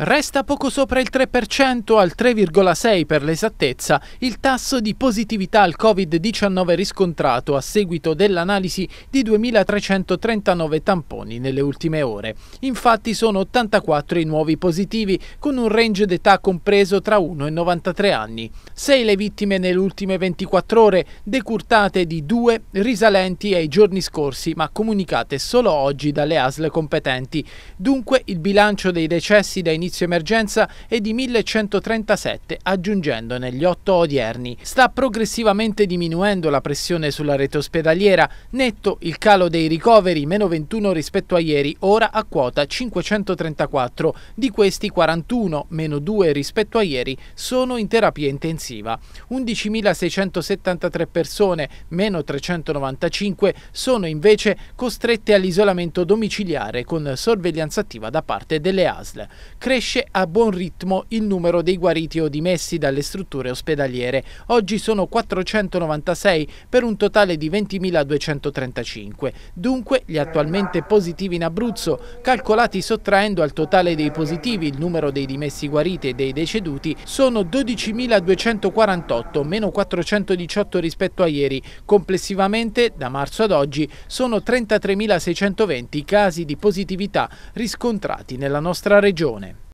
Resta poco sopra il 3%, al 3,6% per l'esattezza, il tasso di positività al Covid-19 riscontrato a seguito dell'analisi di 2.339 tamponi nelle ultime ore. Infatti sono 84 i nuovi positivi, con un range d'età compreso tra 1 e 93 anni. 6 le vittime nelle ultime 24 ore, decurtate di 2 risalenti ai giorni scorsi, ma comunicate solo oggi dalle ASL competenti. Dunque il bilancio dei decessi da inizio inizio emergenza e di 1137, aggiungendone gli 8 odierni. Sta progressivamente diminuendo la pressione sulla rete ospedaliera, netto il calo dei ricoveri, meno 21 rispetto a ieri, ora a quota 534, di questi 41, meno 2 rispetto a ieri, sono in terapia intensiva. 11.673 persone, meno 395, sono invece costrette all'isolamento domiciliare con sorveglianza attiva da parte delle ASL. Cresce Cresce a buon ritmo il numero dei guariti o dimessi dalle strutture ospedaliere. Oggi sono 496 per un totale di 20.235. Dunque gli attualmente positivi in Abruzzo, calcolati sottraendo al totale dei positivi il numero dei dimessi guariti e dei deceduti, sono 12.248, meno 418 rispetto a ieri. Complessivamente, da marzo ad oggi, sono 33.620 casi di positività riscontrati nella nostra regione.